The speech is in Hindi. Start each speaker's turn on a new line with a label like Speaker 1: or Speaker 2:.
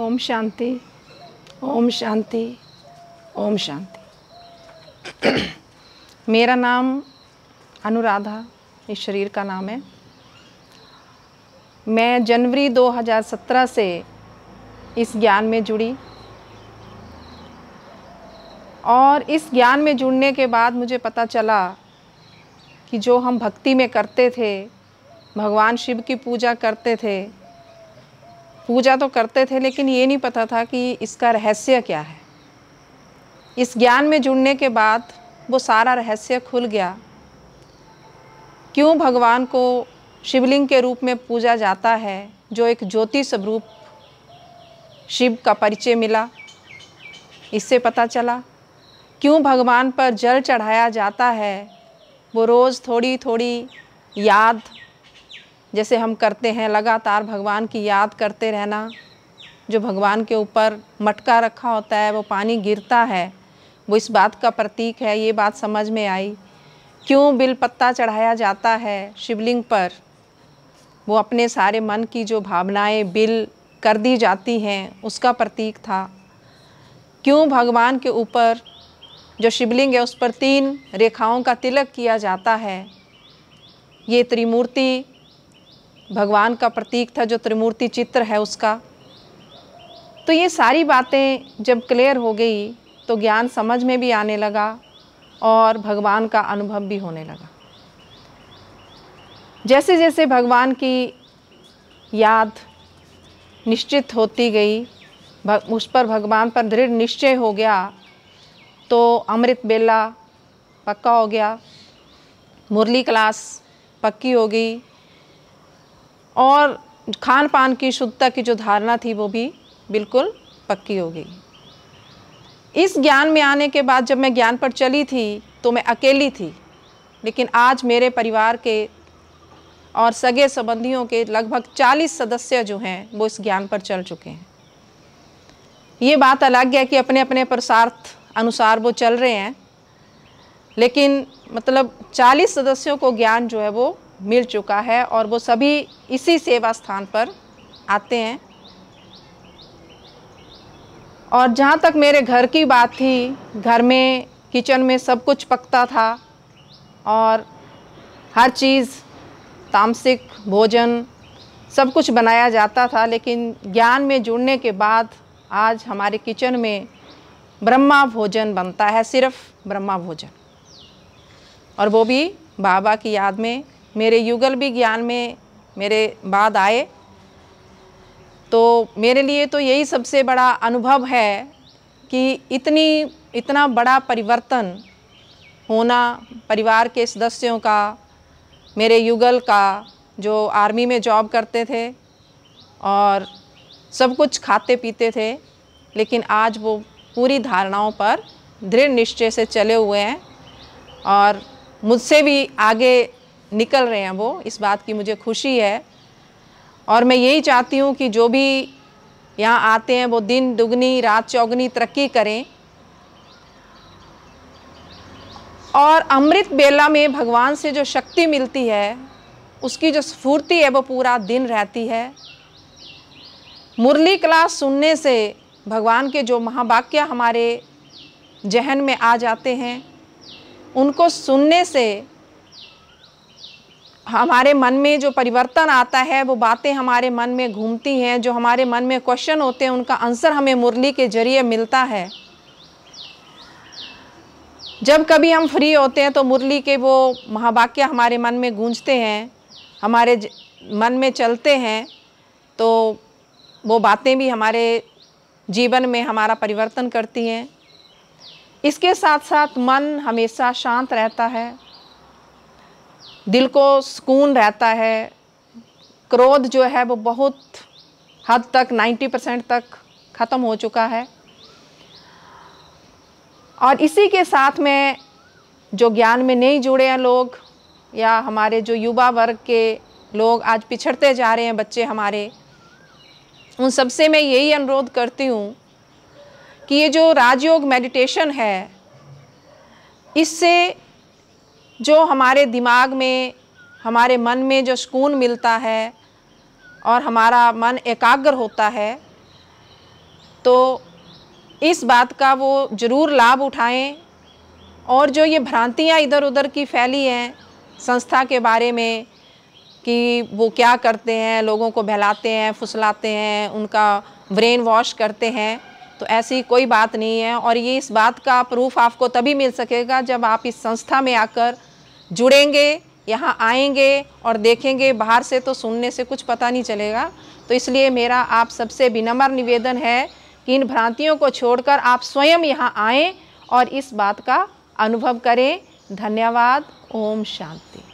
Speaker 1: ओम शांति ओम शांति ओम शांति मेरा नाम अनुराधा इस शरीर का नाम है मैं जनवरी 2017 से इस ज्ञान में जुड़ी और इस ज्ञान में जुड़ने के बाद मुझे पता चला कि जो हम भक्ति में करते थे भगवान शिव की पूजा करते थे पूजा तो करते थे लेकिन ये नहीं पता था कि इसका रहस्य क्या है इस ज्ञान में जुड़ने के बाद वो सारा रहस्य खुल गया क्यों भगवान को शिवलिंग के रूप में पूजा जाता है जो एक ज्योति स्वरूप शिव का परिचय मिला इससे पता चला क्यों भगवान पर जल चढ़ाया जाता है वो रोज़ थोड़ी थोड़ी याद जैसे हम करते हैं लगातार भगवान की याद करते रहना जो भगवान के ऊपर मटका रखा होता है वो पानी गिरता है वो इस बात का प्रतीक है ये बात समझ में आई क्यों बिल पत्ता चढ़ाया जाता है शिवलिंग पर वो अपने सारे मन की जो भावनाएं बिल कर दी जाती हैं उसका प्रतीक था क्यों भगवान के ऊपर जो शिवलिंग है उस पर तीन रेखाओं का तिलक किया जाता है ये त्रिमूर्ति भगवान का प्रतीक था जो त्रिमूर्ति चित्र है उसका तो ये सारी बातें जब क्लियर हो गई तो ज्ञान समझ में भी आने लगा और भगवान का अनुभव भी होने लगा जैसे जैसे भगवान की याद निश्चित होती गई उस पर भगवान पर दृढ़ निश्चय हो गया तो अमृत बेला पक्का हो गया मुरली क्लास पक्की हो गई और खान पान की शुद्धता की जो धारणा थी वो भी बिल्कुल पक्की हो गई इस ज्ञान में आने के बाद जब मैं ज्ञान पर चली थी तो मैं अकेली थी लेकिन आज मेरे परिवार के और सगे संबंधियों के लगभग 40 सदस्य जो हैं वो इस ज्ञान पर चल चुके हैं ये बात अलग है कि अपने अपने प्रसार्थ अनुसार वो चल रहे हैं लेकिन मतलब 40 सदस्यों को ज्ञान जो है वो मिल चुका है और वो सभी इसी सेवा स्थान पर आते हैं और जहाँ तक मेरे घर की बात थी घर में किचन में सब कुछ पकता था और हर चीज़ तामसिक भोजन सब कुछ बनाया जाता था लेकिन ज्ञान में जुड़ने के बाद आज हमारे किचन में ब्रह्मा भोजन बनता है सिर्फ ब्रह्मा भोजन और वो भी बाबा की याद में मेरे युगल भी ज्ञान में मेरे बाद आए तो मेरे लिए तो यही सबसे बड़ा अनुभव है कि इतनी इतना बड़ा परिवर्तन होना परिवार के सदस्यों का मेरे युगल का जो आर्मी में जॉब करते थे और सब कुछ खाते पीते थे लेकिन आज वो पूरी धारणाओं पर दृढ़ निश्चय से चले हुए हैं और मुझसे भी आगे निकल रहे हैं वो इस बात की मुझे खुशी है और मैं यही चाहती हूँ कि जो भी यहाँ आते हैं वो दिन दुगनी रात चौगनी तरक्की करें और अमृत बेला में भगवान से जो शक्ति मिलती है उसकी जो स्फूर्ति है वो पूरा दिन रहती है मुरली क्लास सुनने से भगवान के जो महावाक्य हमारे जहन में आ जाते हैं उनको सुनने से हमारे मन में जो परिवर्तन आता है वो बातें हमारे मन में घूमती हैं जो हमारे मन में क्वेश्चन होते हैं उनका आंसर हमें मुरली के ज़रिए मिलता है जब कभी हम फ्री होते हैं तो मुरली के वो महावाक्य हमारे मन में गूंजते हैं हमारे मन में चलते हैं तो वो बातें भी हमारे जीवन में हमारा परिवर्तन करती हैं इसके साथ साथ मन हमेशा शांत रहता है दिल को सुकून रहता है क्रोध जो है वो बहुत हद तक 90 परसेंट तक ख़त्म हो चुका है और इसी के साथ में जो ज्ञान में नहीं जुड़े हैं लोग या हमारे जो युवा वर्ग के लोग आज पिछड़ते जा रहे हैं बच्चे हमारे उन सबसे मैं यही अनुरोध करती हूँ कि ये जो राजयोग मेडिटेशन है इससे जो हमारे दिमाग में हमारे मन में जो सुकून मिलता है और हमारा मन एकाग्र होता है तो इस बात का वो ज़रूर लाभ उठाएं और जो ये भ्रांतियाँ इधर उधर की फैली हैं संस्था के बारे में कि वो क्या करते हैं लोगों को बहलाते हैं फुसलाते हैं उनका ब्रेन वॉश करते हैं तो ऐसी कोई बात नहीं है और ये इस बात का प्रूफ आपको तभी मिल सकेगा जब आप इस संस्था में आकर जुड़ेंगे यहाँ आएंगे और देखेंगे बाहर से तो सुनने से कुछ पता नहीं चलेगा तो इसलिए मेरा आप सबसे विनम्र निवेदन है कि इन भ्रांतियों को छोड़कर आप स्वयं यहाँ आएँ और इस बात का अनुभव करें धन्यवाद ओम शांति